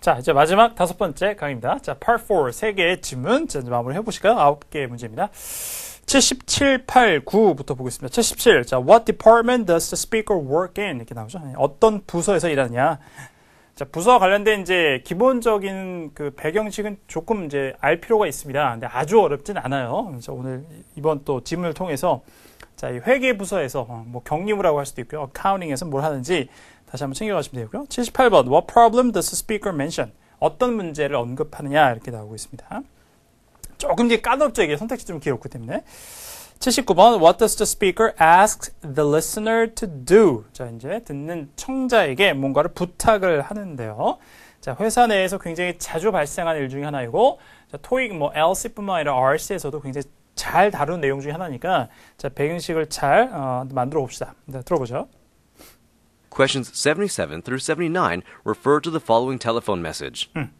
자, 이제 마지막 다섯 번째 강의입니다. 자, Part 4, 세 개의 질문. 자, 이제 마무리 해보실까요 아홉 개의 문제입니다. 77, 8, 9부터 보겠습니다. 77. 자, What department does the speaker work in? 이렇게 나오죠. 네, 어떤 부서에서 일하냐. 느 자, 부서와 관련된 이제 기본적인 그 배경식은 조금 이제 알 필요가 있습니다. 근데 아주 어렵진 않아요. 그래서 오늘 이번 또 질문을 통해서 자, 이 회계 부서에서 어, 뭐 경리무라고 할 수도 있고요. accounting에서 뭘 하는지 다시 한번 챙겨 가시면 되고요. 78번 what problem does speaker mention? 어떤 문제를 언급하느냐 이렇게 나오고 있습니다. 조금 이제 까다롭죠. 이게 선택지 좀 길었기 때문에. 79번 What does the speaker ask the listener to do? 자, 이제 듣는 청자에게 뭔가를 부탁을 하는데요. 자, 회사 내에서 굉장히 자주 발생하는 일 중에 하나이고 자, 토익 뭐 LC뿐만 아니라 RC에서도 굉장히 잘 다루는 내용 중에 하나니까 자, 배경식을 잘 어, 만들어 봅시다. 네, 들어보죠. Questions 77 through 79 refer to the following telephone message. 음.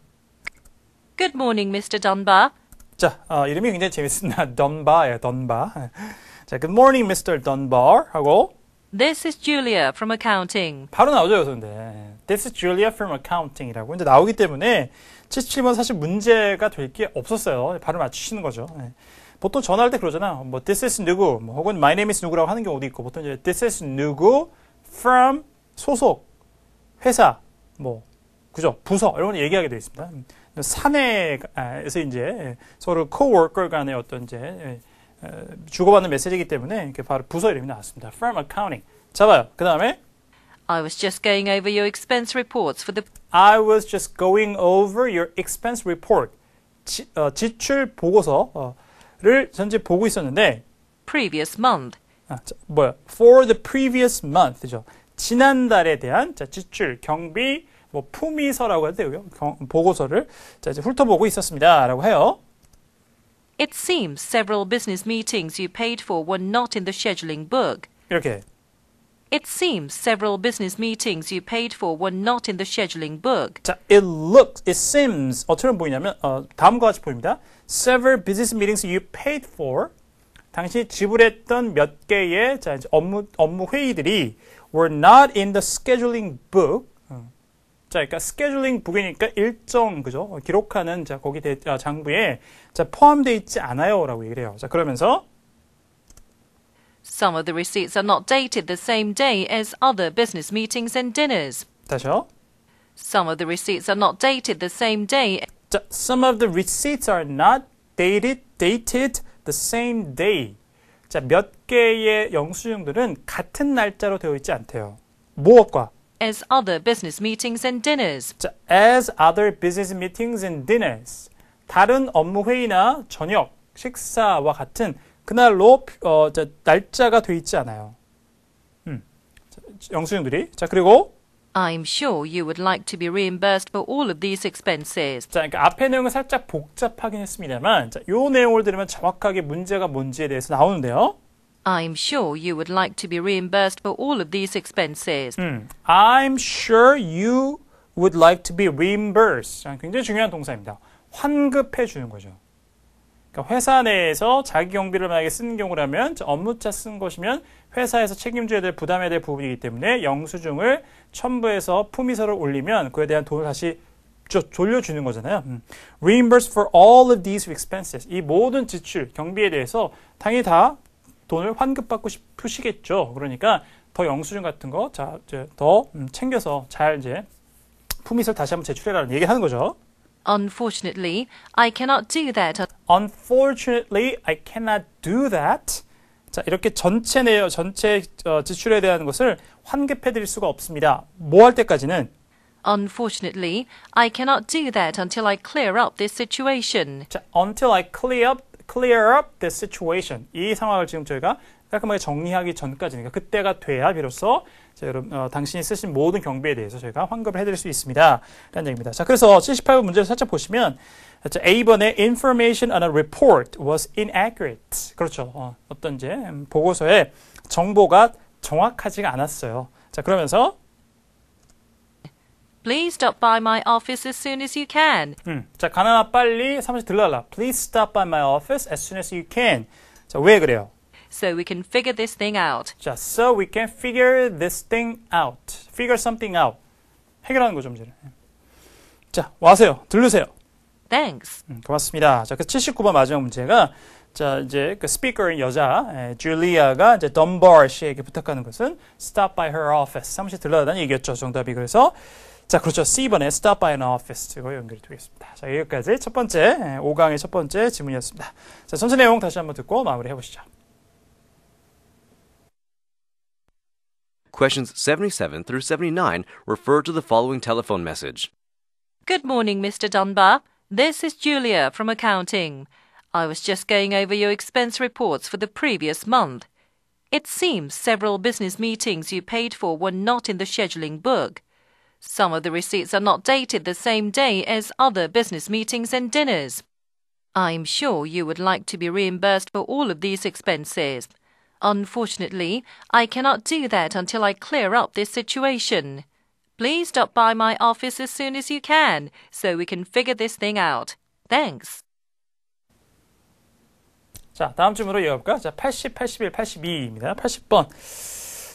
Good morning, Mr. Dunbar. 자, 어, 이름이 굉장히 재밌습니다. 던바예요, 던바. 자, Good morning, Mr. Dunbar 하고 This is Julia from accounting. 바로 나오죠, 여선데. This is Julia from accounting이라고 이제 나오기 때문에 77번 사실 문제가 될 게 없었어요. 바로 맞추시는 거죠. 보통 전화할 때 그러잖아. 뭐 this is 누구, 뭐, 혹은 my name is 누구라고 하는 경우도 있고 보통 이제 this is 누구 from 소속 회사 뭐 그죠 부서 이런 걸 얘기하게 되어 있습니다. 사내에서 이제 서로 coworker 간의 어떤 이제 주고받는 메시지이기 때문에 이렇게 바로 부서 이름이 나왔습니다. From accounting. 자 봐요. 그 다음에 I was just going over your expense reports for the I was just going over your expense report. 지, 어, 지출 보고서 어, 를 전제 보고 있었는데 previous month 아, 자, 뭐야? for the previous month죠. 지난달에 대한 자, 지출, 경비, 뭐 품위서라고 해야 되고요. 경, 보고서를 자, 이제 훑어보고 있었습니다라고 해요. It seems several business meetings you paid for were not in the scheduling book. 이렇게 It seems several business meetings you paid for were not in the scheduling book. 자, it looks, it seems 어처럼 보이냐면 어, 다음과 같이 보입니다. Several business meetings you paid for 당시 지불했던 몇 개의 자, 이제 업무 업무 회의들이 were not in the scheduling book. 자, 그러니까 스케줄링 북이니까 일정 그죠? 기록하는 자 거기 대, 아, 장부에 자 포함되어 있지 않아요라고 얘기를 해요. 자 그러면서 Some of the receipts are not dated the same day as other business meetings and dinners. 다시요. Some of the receipts are not dated the same day. Some of the receipts are not dated dated the same day. 자, 몇 개의 영수증들은 같은 날짜로 되어 있지 않대요. 무엇과? As other business meetings and dinners. 자, as other business meetings and dinners. 다른 업무 회의나 저녁, 식사와 같은 그날로 어, 날짜가 돼 있지 않아요. 음. 영수증들이. 자, 그리고 I'm sure you would like to be reimbursed for all of these expenses. 자, 그러니까 앞에 내용은 살짝 복잡하긴 했습니다만 자, 요 내용을 들으면 정확하게 문제가 뭔지에 대해서 나오는데요. I'm sure you would like to be reimbursed for all of these expenses. 음, I'm sure you would like to be reimbursed. 굉장히 중요한 동사입니다. 환급해 주는 거죠. 그러니까 회사 내에서 자기 경비를 만약에 쓰는 경우라면 업무차 쓴 것이면 회사에서 책임져야 될 부담에 대한 부분이기 때문에 영수증을 첨부해서 품위서를 올리면 그에 대한 돈을 다시 졸려주는 거잖아요. 음. Reimburse for all of these expenses. 이 모든 지출, 경비에 대해서 당연히 다 돈을 환급받고 싶으시겠죠. 그러니까 더 영수증 같은 거, 자, 이제 더 음, 챙겨서 잘 이제 품위서 를 다시 한번 제출해라는 얘기하는 거죠. Unfortunately, I cannot do that. Unfortunately, I cannot do that. 자, 이렇게 전체 내역, 전체 지출에 대한 것을 환급해 드릴 수가 없습니다. 뭐 할 때까지는 Unfortunately, I cannot do that until I clear up this situation. 자, until I clear up clear up the situation. 이 상황을 지금 저희가 깔끔하게 정리하기 전까지는 그니까 그때가 돼야 비로소 자, 여러분 어, 당신이 쓰신 모든 경비에 대해서 저희가 환급을 해드릴 수 있습니다. 라는 얘기입니다. 자, 그래서 78번 문제를 살짝 보시면 자, A번에 information on a report was inaccurate. 그렇죠. 어, 어떤 이제 음, 보고서에 정보가 정확하지가 않았어요. 자, 그러면서 Please stop by my office as soon as you can. 음, 자, 가난아 빨리 사무실 들러라. Please stop by my office as soon as you can. 자, 왜 그래요? so we can figure this thing out. 자, so we can figure this thing out. figure something out. 해결하는 거죠, 문제를. 자, 와세요. 들르세요. Thanks. 음, 고맙습니다. 자, 그 79번 마지막 문제가 자, 이제 그 스피커인 여자 에, 예, 줄리아가 이제 덤버 씨에게 부탁하는 것은 stop by her office. 사무실 들러다는 얘기였죠. 정답이 그래서 자, 그렇죠. C번에 stop by an office. 이거 연결이 되겠습니다. 자, 여기까지 첫 번째 5강의 예, 첫 번째 지문이었습니다. 자, 전체 내용 다시 한번 듣고 마무리해 보시죠. Questions 77 through 79 refer to the following telephone message. Good morning, Mr. Dunbar. This is Julia from accounting. I was just going over your expense reports for the previous month. It seems several business meetings you paid for were not in the scheduling book. Some of the receipts are not dated the same day as other business meetings and dinners. I'm sure you would like to be reimbursed for all of these expenses. Unfortunately, I cannot do that until I clear up this situation. Please stop by my office as soon as you can so we can figure this thing out. Thanks. 자, 다음 질문으로 이어볼까? 자, 80, 81, 82입니다. 80번.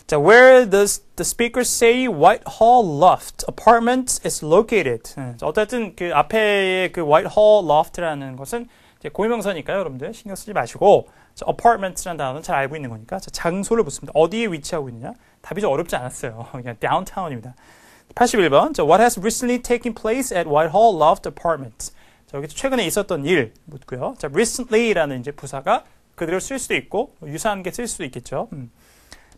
자, where does the speaker say Whitehall Loft apartment is located? 자, 어쨌든 그 앞에 그 Whitehall Loft라는 것은 이제 고유명사니까요, 여러분들 신경 쓰지 마시고 자, apartment라는 단어는 잘 알고 있는 거니까 자, 장소를 묻습니다. 어디에 위치하고 있느냐? 답이 좀 어렵지 않았어요. 그냥 downtown입니다. 81번. 자, what has recently taken place at Whitehall Loft Apartment? 자, 여기 최근에 있었던 일 묻고요. 자, recently라는 이제 부사가 그대로 쓸 수도 있고 유사한 게 쓸 수도 있겠죠. 음.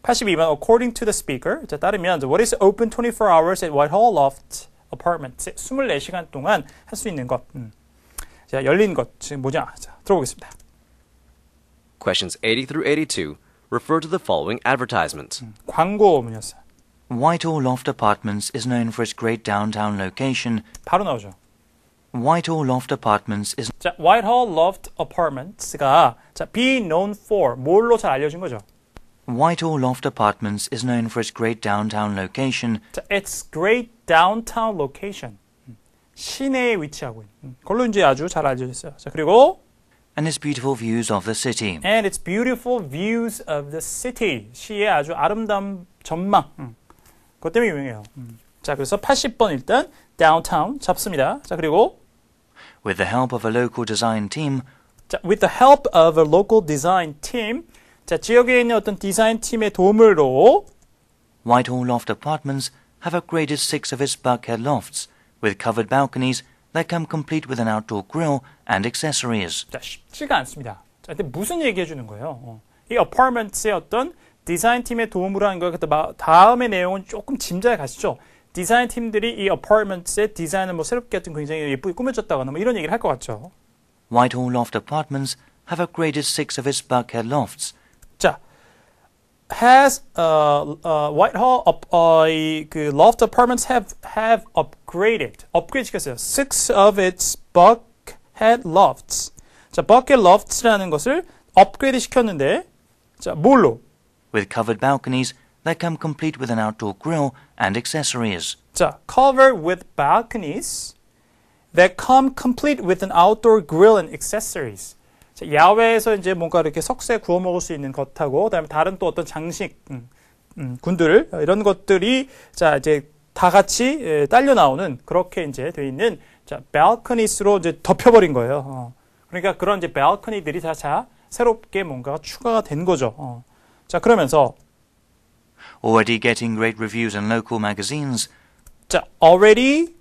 82번 according to the speaker 자, 따르면 what is open 24 hours at Whitehall loft apartment 24시간 동안 할 수 있는 것. 음. 자, 열린 것 지금 뭐냐? 자, 들어보겠습니다. Questions 80 through 82 refer to the following advertisement. 광고문이었어요. Whitehall Loft Apartments is known for its great downtown location. 바로 나오죠. Whitehall Loft Apartments is 자, Whitehall Loft Apartments가 자, be known for 뭘로 잘 알려진 거죠? Whitehall Loft Apartments is known for its great downtown location. 자, its great downtown location. 시내에 위치하고 있는 걸로 이제 아주 잘 알려졌어요. 자, 그리고 and its beautiful views of the city. And its beautiful views of the city. 시의 아주 아름다운 전망. 음. 그것 때문에 유명해요. 음. 자, 그래서 80번 일단 downtown 잡습니다. 자, 그리고 with the help of a local design team 자, with the help of a local design team 자, 지역에 있는 어떤 디자인 팀의 도움으로 Whitehall Loft Apartments have upgraded six of its bulkhead lofts with covered balconies that come complete with an outdoor grill and accessories. 자, 쉽지가 않습니다. 자, 근데 무슨 얘기해 주는 거예요? 어. 이 어파먼트의 어떤 디자인 팀의 도움으로 하는 거예요. 다음의 내용은 조금 짐작해 가시죠. 디자인 팀들이 이 어파먼트의 디자인을 뭐 새롭게 굉장히 예쁘게 뭐 이런 얘기를 같죠. Whitehall Loft Apartments have upgraded six of its bulkhead lofts. 자, has uh, uh, Whitehall 업, 어, uh, 이, loft apartments have have upgraded 업그레이드 시켰어요. Six of its buckhead lofts. 자, bucket lofts라는 것을 업그레이드 시켰는데 자, 뭘로? With covered balconies that come complete with an outdoor grill and accessories. 자, covered with balconies that come complete with an outdoor grill and accessories. 야외에서 이제 뭔가 이렇게 석쇠 구워 먹을 수 있는 것하고 그다음에 다른 또 어떤 장식 음, 음, 군들 이런 것들이 자 이제 다 같이 예, 딸려 나오는 그렇게 이제 돼 있는 자 발코니스로 이제 덮여버린 거예요. 어. 그러니까 그런 이제 발코니들이 다자 새롭게 뭔가가 추가가 된 거죠. 어. 자 그러면서 already getting great reviews in local magazines. 자 already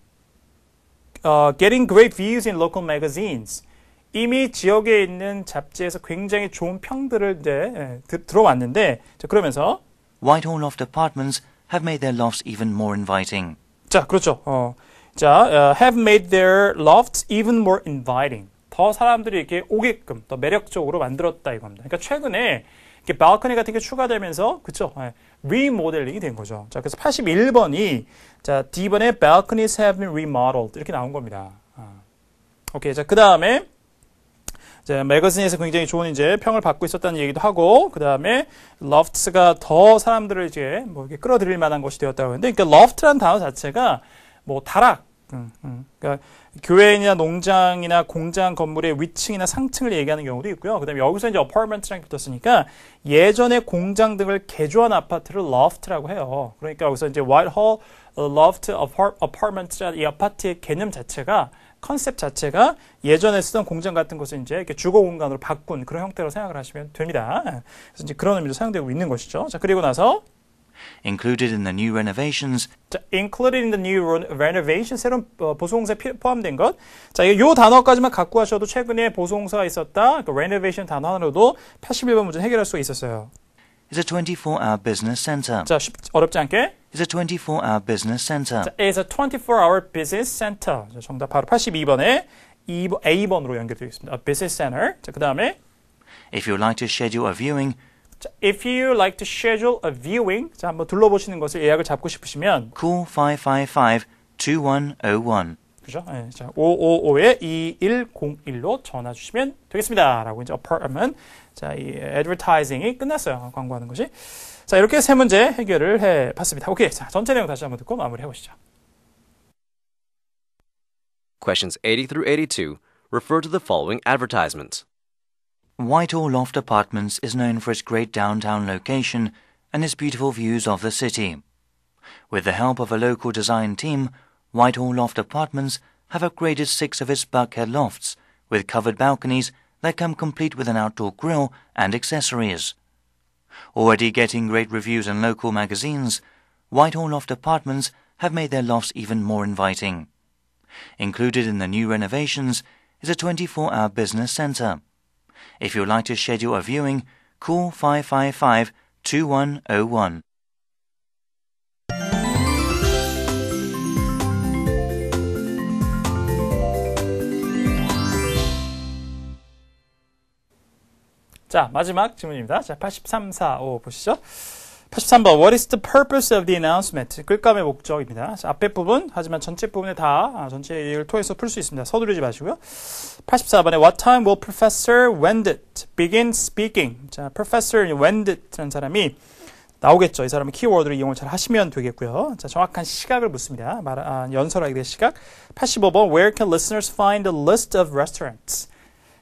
uh, getting great views in local magazines. 이미 지역에 있는 잡지에서 굉장히 좋은 평들을 이제 예, 들어왔는데 그러면서 Whitehall loft apartments have made their lofts even more inviting. 자, 그렇죠. 어. 자, 어, h a v e made their lofts even more inviting. 더 사람들이 이렇게 오게끔 더 매력적으로 만들었다 이겁니다. 그러니까 최근에 이렇게 발코니 같은 게 추가되면서 그쵸 예, 리모델링이 된 거죠. 자, 그래서 81번이 자, D번에 balconies have been remodeled 이렇게 나온 겁니다. 아. 오케이. 자, 그다음에 이제 매거진에서 굉장히 좋은 이제 평을 받고 있었다는 얘기도 하고 그 다음에 러프트가 더 사람들을 이제 뭐 이렇게 끌어들일 만한 것이 되었다고 하는데 그러니까 러프트란 단어 자체가 뭐 다락 음, 음. 그러니까 교회이나 농장이나 공장 건물의 위층이나 상층을 얘기하는 경우도 있고요. 그다음에 여기서 이제 어파트랑 붙었으니까 예전에 공장 등을 개조한 아파트를 loft라고 해요. 그러니까 여기서 이제 Whitehall loft apartment라는 이 아파트의 개념 자체가 컨셉 자체가 예전에 쓰던 공장 같은 것을 이제 이렇게 주거 공간으로 바꾼 그런 형태로 생각을 하시면 됩니다. 그래서 이제 그런 의미로 사용되고 있는 것이죠. 자, 그리고 나서 included in the new renovations. 자, included in the new renovation 새로운 어, 보수공사에 포함된 것. 자, 이요 단어까지만 갖고 하셔도 최근에 보수공사가 있었다. 그 renovation 단어 하나로도 81번 문제 해결할 수 있었어요. is a 24-hour business center. 자, 쉽, 어렵지 않게 is a 24-hour business center. 자, is a 24-hour business center. 자, 정답 바로 82번에 2번, A번으로 연결되어 있습니다. A business center. 자, 그다음에 if you like to schedule a viewing 자, if you like to schedule a viewing 자, 한번 둘러보시는 것을 예약을 잡고 싶으시면 call 555 2101 그죠? 네, 자, 5 5 5 2101로 전화 주시면 되겠습니다. 라고 이제 apartment. 자, 이 advertising이 끝났어요. 광고하는 것이. 자, 이렇게 세 문제 해결을 해 봤습니다. 오케이. 자, 전체 내용 다시 한번 듣고 마무리해 보시죠. Questions 80 through 82 refer to the following advertisements. Whitehall Loft Apartments is known for its great downtown location and its beautiful views of the city. With the help of a local design team, Whitehall Loft Apartments have upgraded six of its Buckhead lofts with covered balconies that come complete with an outdoor grill and accessories. Already getting great reviews in local magazines, Whitehall Loft Apartments have made their lofts even more inviting. Included in the new renovations is a 24 hour business center. If you'd like to schedule a viewing, call 555 2101. 자, 마지막 질문입니다. 자, 83, 4, 5 보시죠. 83번 What is the purpose of the announcement? 끌감의 목적입니다. 자, 앞에 부분 하지만 전체 부분에 다 아, 전체 얘기를 통해서 풀 수 있습니다. 서두르지 마시고요. 84번에 What time will Professor w e n d t begin speaking? 자, Professor w e n d t 라는 사람이 나오겠죠. 이 사람은 키워드를 이용을 잘 하시면 되겠고요. 자, 정확한 시각을 묻습니다. 말, 아, 연설하게 될 시각. 85번 Where can listeners find a list of restaurants?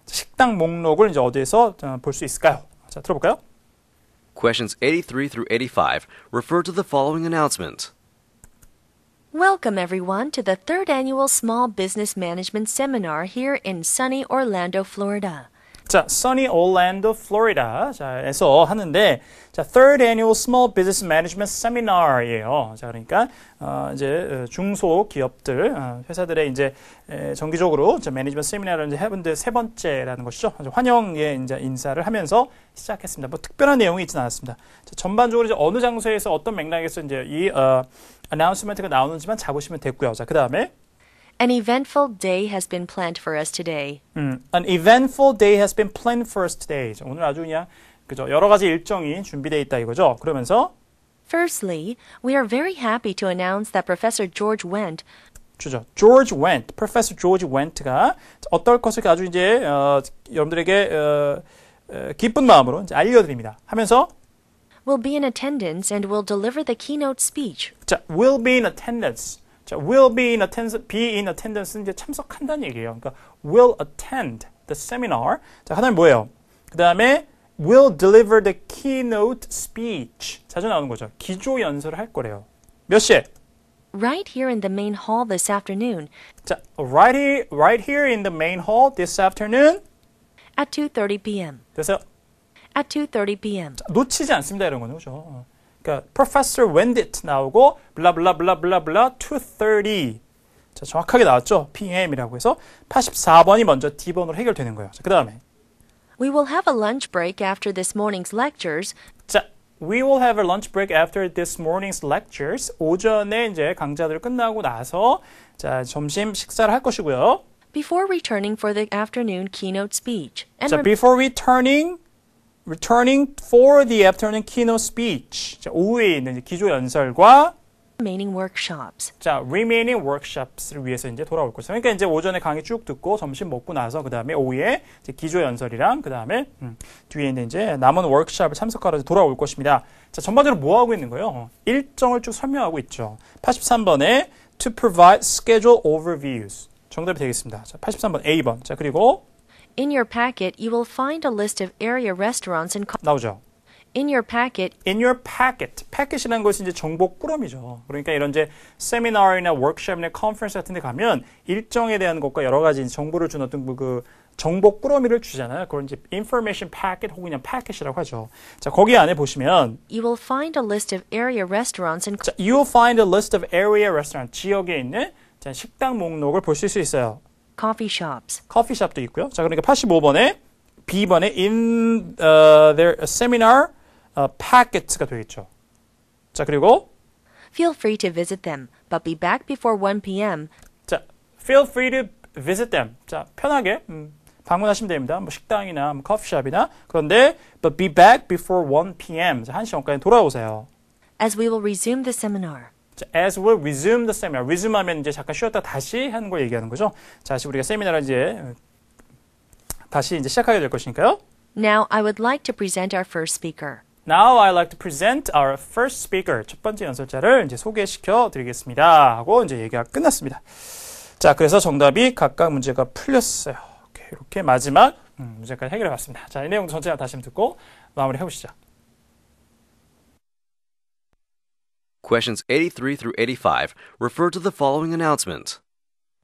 식당 목록을 이제 어디에서 있을까요? 자, 들어볼까요? Questions 83 through 85 refer to the following announcement. Welcome, everyone, to the third annual Small Business Management Seminar here in sunny Orlando, Florida. 자, Sunny Orlando, Florida. 자, 에서 하는데, 자, Third Annual Small Business Management Seminar이에요. 자, 그러니까, 어, 이제, 어, 중소 기업들, 어, 회사들의 이제, 에, 정기적으로, 이제, 매니지먼트 세미나를 이제 해본 데 세 번째라는 것이죠. 환영의 이제 인사를 하면서 시작했습니다. 뭐, 특별한 내용이 있지는 않았습니다. 자, 전반적으로 이제 어느 장소에서 어떤 맥락에서 이제 이, 어, 아나운스먼트가 나오는지만 잡으시면 됐고요. 자, 그 다음에, An eventful day has been planned for us today. 음, an eventful day has been planned for us today. 오늘 아주 그냥 그죠 여러 가지 일정이 준비되어 있다 이거죠. 그러면서 Firstly, we are very happy to announce that Professor George Went. 주죠. George Went, Professor George went가 어떨 것을 아주 이제 어, 여러분들에게 어, 어, 기쁜 마음으로 이제 알려드립니다. 하면서 will be in attendance and will deliver the keynote speech. 자, will be in attendance. 자, will be in attendance, be in attendance. 이제 참석한다는 얘기예요. 그러니까 will attend the seminar. 자, 하나는 뭐예요? 그 다음에 will deliver the keynote speech. 자주 나오는 거죠. 기조 연설을 할 거래요. 몇 시에? Right here in the main hall this afternoon. 자, right here, right here in the main hall this afternoon. At 2:30 p.m. 됐어요? At 2:30 p.m. 자, 놓치지 않습니다 이런 거는 그죠? 그러니까 Professor Wendit 나오고 블라블라블라블라블라 230 자, 정확하게 나왔죠? PM이라고 해서 84번이 먼저 D번으로 해결되는 거예요. 그 다음에 We will have a lunch break after this morning's lectures. 자, We will have a lunch break after this morning's lectures. 오전에 이제 강좌들 끝나고 나서 자, 점심 식사를 할 것이고요. Before returning for the afternoon keynote speech. 자, before returning returning for the afternoon keynote speech. 자, 오후에 있는 기조 연설과 remaining workshops. 자, remaining workshops를 위해서 이제 돌아올 것거다 그러니까 이제 오전에 강의 쭉 듣고 점심 먹고 나서 그다음에 오후에 이제 기조 연설이랑 그다음에 음, 뒤에 있는 이제 남은 워크숍을 참석하러 돌아올 것입니다. 자, 전반적으로 뭐 하고 있는 거예요? 일정을 쭉 설명하고 있죠. 83번에 to provide schedule overviews. 정답이 되겠습니다. 자, 83번 A번. 자, 그리고 In your packet, you will find a list of area restaurants and 나오죠. In your packet. In your packet. packet이라는 것이 이제 정보 꾸러미죠. 그러니까 이런 이제 세미나이나 워크숍이나 컨퍼런스 같은 데 가면 일정에 대한 것과 여러 가지 정보를 주는 어떤 그 정보 꾸러미를 주잖아요. 그런 이제 information packet 혹은 그냥 packet이라고 하죠. 자, 거기 안에 보시면 You will find a list of area restaurants and 자, You will find a list of area restaurants. 지역에 있는 자, 식당 목록을 보실 수 있어요. coffee shops. 커피숍도 있고요. 자, 그러니까 85번에 B번에 in uh, their uh, seminar uh, packets가 되겠죠. 자, 그리고 Feel free to visit them, but be back before 1 p.m. 자, feel free to visit them. 자, 편하게 음, 방문하시면 됩니다. 뭐 식당이나 뭐 커피숍이나 그런데 but be back before 1 p.m. 자, 1시 전까지 돌아오세요. As we will resume the seminar. 자, as we resume the seminar. resume 하면 이제 잠깐 쉬었다 다시 하는 걸 얘기하는 거죠. 자, 다시 우리가 세미나를 이제 어, 다시 이제 시작하게 될 것이니까요. Now I would like to present our first speaker. Now I'd like to present our first speaker. 첫 번째 연설자를 이제 소개시켜 드리겠습니다. 하고 이제 얘기가 끝났습니다. 자, 그래서 정답이 각각 문제가 풀렸어요. 이렇게 마지막 음, 문제까지 해결해 봤습니다. 자, 이 내용 전체를 다시 듣고 마무리해 보시죠. Questions 83 through 85 refer to the following announcement.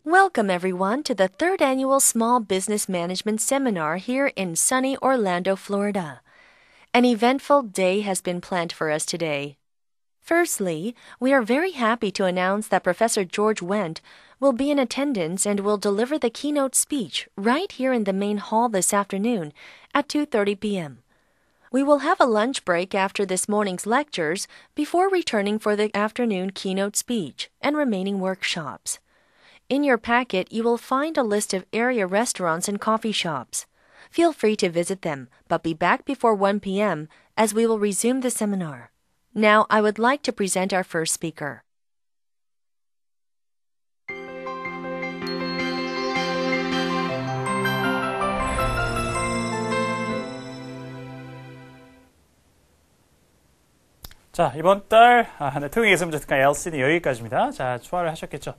Welcome, everyone, to the third annual Small Business Management Seminar here in sunny Orlando, Florida. An eventful day has been planned for us today. Firstly, we are very happy to announce that Professor George Wendt will be in attendance and will deliver the keynote speech right here in the main hall this afternoon at 2:30 p.m. We will have a lunch break after this morning's lectures before returning for the afternoon keynote speech and remaining workshops. In your packet, you will find a list of area restaurants and coffee shops. Feel free to visit them, but be back before 1 p.m. as we will resume the seminar. Now, I would like to present our first speaker. 자, 이번 달, 아, 네, 토익 예습 특강 l c 는 여기까지입니다. 자, 초화를 하셨겠죠.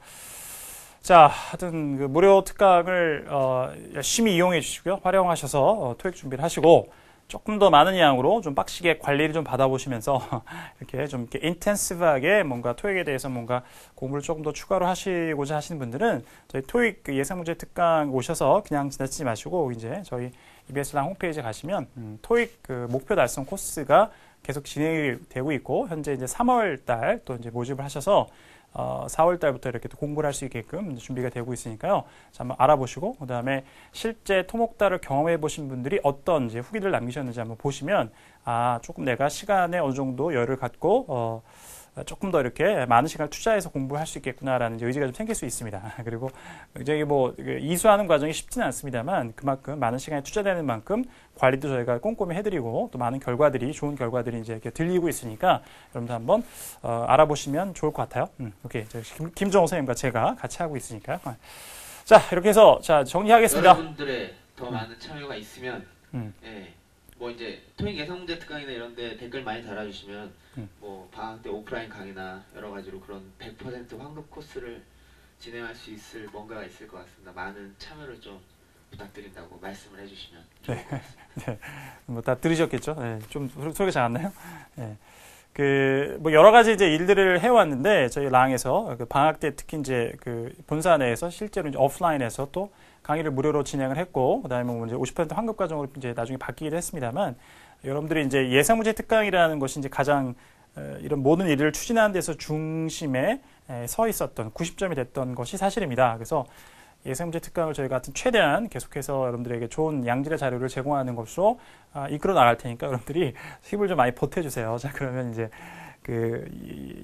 자, 하여튼, 그 무료 특강을, 어, 열심히 이용해 주시고요. 활용하셔서, 어, 토익 준비를 하시고, 조금 더 많은 양으로 좀 빡시게 관리를 좀 받아보시면서, 이렇게 좀 이렇게 인텐시브하게 뭔가 토익에 대해서 뭔가 공부를 조금 더 추가로 하시고자 하시는 분들은 저희 토익 그 예상 문제 특강 오셔서 그냥 지나치지 마시고, 이제 저희 EBS랑 홈페이지 에 가시면, 음, 토익 그 목표 달성 코스가 계속 진행이 되고 있고 현재 이제 3월 달또 이제 모집을 하셔서 어, 4월 달부터 이렇게 또 공부를 할 수 있게끔 준비가 되고 있으니까요. 자, 한번 알아보시고 그다음에 실제 토목달을 경험해 보신 분들이 어떤 이제 후기를 남기셨는지 한번 보시면 아, 조금 내가 시간에 어느 정도 열을 갖고 어 조금 더 이렇게 많은 시간을 투자해서 공부할 수 있겠구나라는 의지가 좀 생길 수 있습니다. 그리고 굉장히 뭐 그 이수하는 과정이 쉽지는 않습니다만 그만큼 많은 시간이 투자되는 만큼 관리도 저희가 꼼꼼히 해드리고 또 많은 결과들이 좋은 결과들이 이제 이렇게 들리고 있으니까 여러분들 한번 어, 알아보시면 좋을 것 같아요. 음, 오케이 김, 정호 선생님과 제가 같이 하고 있으니까 어. 자 이렇게 해서 자 정리하겠습니다. 여러분들의 더 많은 참여가 있으면 음. 예. 뭐 이제 토익 예상문제 특강이나 이런데 댓글 많이 달아주시면 음. 뭐 방학 때 오프라인 강의나 여러 가지로 그런 100% 환급 코스를 진행할 수 있을 뭔가가 있을 것 같습니다. 많은 참여를 좀 부탁드린다고 말씀을 해주시면. 네, 네. 뭐다 들으셨겠죠? 네. 좀 소리가 잘안 나요? 네. 그, 뭐, 여러 가지 이제 일들을 해왔는데, 저희 랑에서, 그 방학 때 특히 이제 그 본사 내에서 실제로 이제 오프라인에서 또 강의를 무료로 진행을 했고, 그 다음에 뭐 이제 50% 환급 과정으로 이제 나중에 바뀌기도 했습니다만, 여러분들이 이제 예상문제 특강이라는 것이 이제 가장 어, 이런 모든 일을 추진하는 데서 중심에 서 있었던 90점이 됐던 것이 사실입니다. 그래서 예상문제 특강을 저희가 최대한 계속해서 여러분들에게 좋은 양질의 자료를 제공하는 것으로 아, 이끌어 나갈 테니까 여러분들이 힘을 좀 많이 보태주세요. 자 그러면 이제 그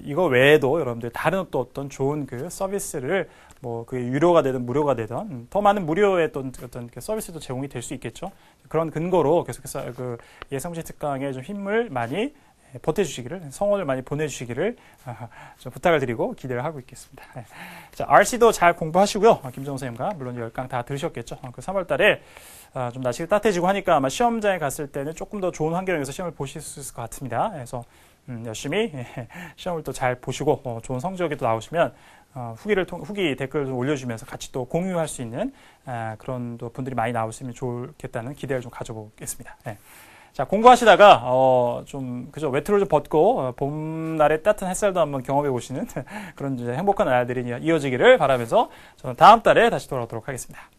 이거 외에도 여러분들 다른 또 어떤 좋은 그 서비스를 뭐 그게 유료가 되든 무료가 되든 더 많은 무료의 또 어떤 그 서비스도 제공이 될 수 있겠죠. 그런 근거로 계속해서 그 예상문제 특강에 좀 힘을 많이 버텨주시기를 성원을 많이 보내주시기를 좀 부탁을 드리고 기대를 하고 있겠습니다. 네. 자, RC도 잘 공부하시고요. 어, 김정우 선생님과 물론 열강 다 들으셨겠죠. 어, 그 3월달에 아, 좀 날씨가 따뜻해지고 하니까 아마 시험장에 갔을 때는 조금 더 좋은 환경에서 시험을 보실 수 있을 것 같습니다. 그래서 음, 열심히 예, 시험을 또 잘 보시고 어, 좋은 성적에도 나오시면 후기를 통, 후기 댓글을 올려주면서 같이 또 공유할 수 있는 아, 그런 또 분들이 많이 나오시면 좋겠다는 기대를 좀 가져보겠습니다. 네. 자, 공부하시다가, 어, 좀, 그죠. 외투를 좀 벗고, 어, 봄날의 따뜻한 햇살도 한번 경험해 보시는 그런 행복한 날들이 이어지기를 바라면서 저는 다음 달에 다시 돌아오도록 하겠습니다.